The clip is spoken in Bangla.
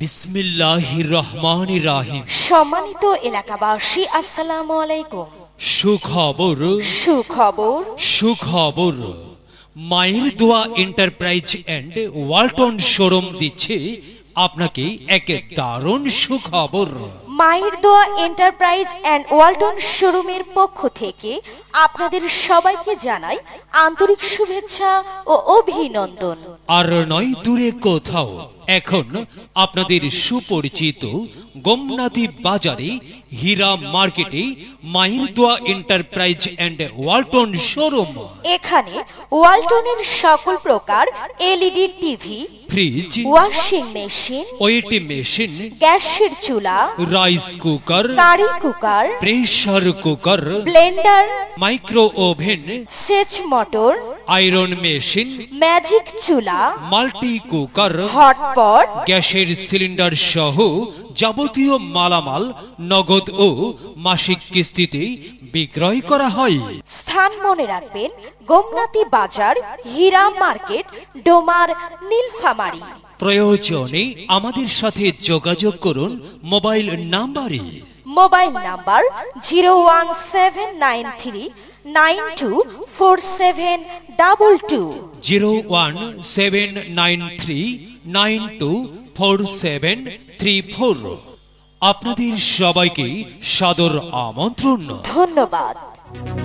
বিসমিল্লাহির রহমান রাহিম সম্মানিত এলাকাবাসী আসসালামু আলাইকুম সুখবর সুখবর সুখবর মায়ের দোয়া এন্টারপ্রাইজ অ্যান্ড ওয়ালটন শোরুম দিচ্ছে আপনাকে এক দারুণ সুখবর মায়ের দোয়া এন্টারপ্রাইজ অ্যান্ড ওয়ালটন শোরুমের পক্ষ থেকে আপনাদের সবাইকে জানাই আন্তরিক শুভেচ্ছা ও অভিনন্দন আর নয় দূরে কোথাও এখন আপনাদের সুপরিচিত গোমনাথি বাজারে হীরা মার্কেটে মাহির দোয়া এন্টারপ্রাইজ অ্যান্ড ওয়ালটন শোরুম এখানে ওয়ালটনের সকল প্রকার LED TV fridge washing machine ওয়েটিং মেশিন গ্যাসের চুলা rice cooker curry cooker pressure cooker blender micro oven সেচ মোটর আয়রন মেশিন ম্যাজিক চুলা মাল্টি কুকার হটপট গ্যাসের সিলিন্ডার সহ যাবতীয় মালামাল নগদ ও মাসিক কিস্তিতে বিক্রয় করা হয় স্থান মনে রাখবেন গোমনাতি বাজার হীরা মার্কেট ডোমার নীলফামারি প্রয়োজনে আমাদের সাথে যোগাযোগ করুন মোবাইল নাম্বারে mobile number zero one seven nine three nine two four seven double two zero one seven nine three nine two four seven three four আপনাদের সবাইকে সাদর আমন্ত্রণ ধন্যবাদ